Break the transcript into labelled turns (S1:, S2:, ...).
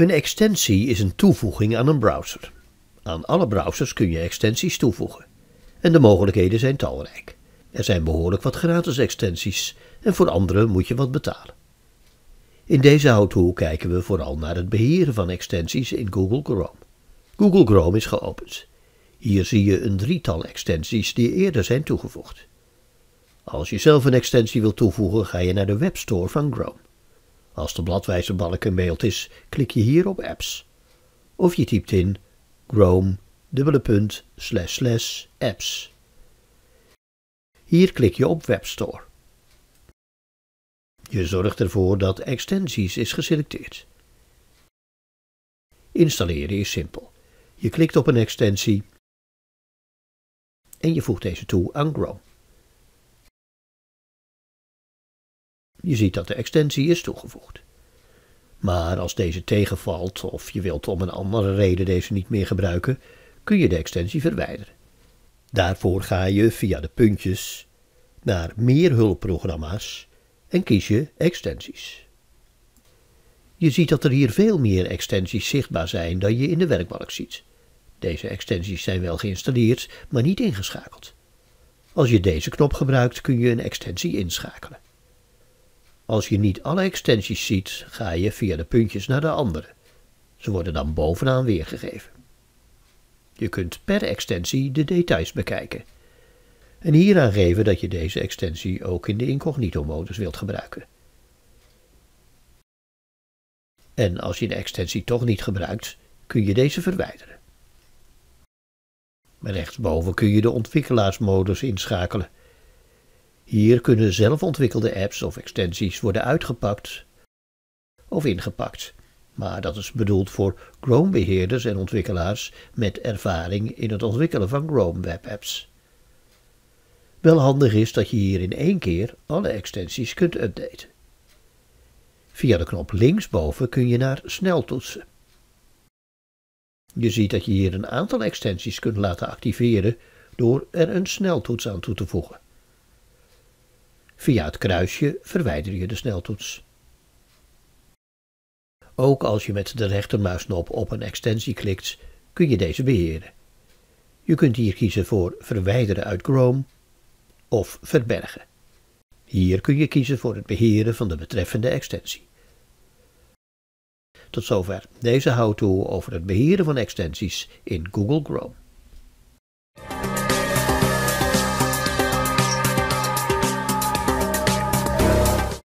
S1: Een extensie is een toevoeging aan een browser. Aan alle browsers kun je extensies toevoegen. En de mogelijkheden zijn talrijk. Er zijn behoorlijk wat gratis extensies en voor andere moet je wat betalen. In deze how kijken we vooral naar het beheren van extensies in Google Chrome. Google Chrome is geopend. Hier zie je een drietal extensies die eerder zijn toegevoegd. Als je zelf een extensie wil toevoegen, ga je naar de webstore van Chrome. Als de bladwijzerbalk in beeld is, klik je hier op apps. Of je typt in chrome dubbele slash slash apps. Hier klik je op webstore. Je zorgt ervoor dat extensies is geselecteerd. Installeren is simpel. Je klikt op een extensie en je voegt deze toe aan Chrome. Je ziet dat de extensie is toegevoegd. Maar als deze tegenvalt of je wilt om een andere reden deze niet meer gebruiken, kun je de extensie verwijderen. Daarvoor ga je via de puntjes naar meer hulpprogramma's en kies je extensies. Je ziet dat er hier veel meer extensies zichtbaar zijn dan je in de werkbalk ziet. Deze extensies zijn wel geïnstalleerd, maar niet ingeschakeld. Als je deze knop gebruikt kun je een extensie inschakelen. Als je niet alle extensies ziet, ga je via de puntjes naar de andere. Ze worden dan bovenaan weergegeven. Je kunt per extensie de details bekijken. En hier aangeven dat je deze extensie ook in de incognito-modus wilt gebruiken. En als je de extensie toch niet gebruikt, kun je deze verwijderen. Rechtsboven kun je de ontwikkelaarsmodus inschakelen. Hier kunnen zelfontwikkelde apps of extensies worden uitgepakt of ingepakt. Maar dat is bedoeld voor Chrome-beheerders en ontwikkelaars met ervaring in het ontwikkelen van Chrome webapps. Wel handig is dat je hier in één keer alle extensies kunt updaten. Via de knop linksboven kun je naar sneltoetsen. Je ziet dat je hier een aantal extensies kunt laten activeren door er een sneltoets aan toe te voegen. Via het kruisje verwijder je de sneltoets. Ook als je met de rechtermuisknop op een extensie klikt, kun je deze beheren. Je kunt hier kiezen voor verwijderen uit Chrome of verbergen. Hier kun je kiezen voor het beheren van de betreffende extensie. Tot zover deze how-to over het beheren van extensies in Google Chrome.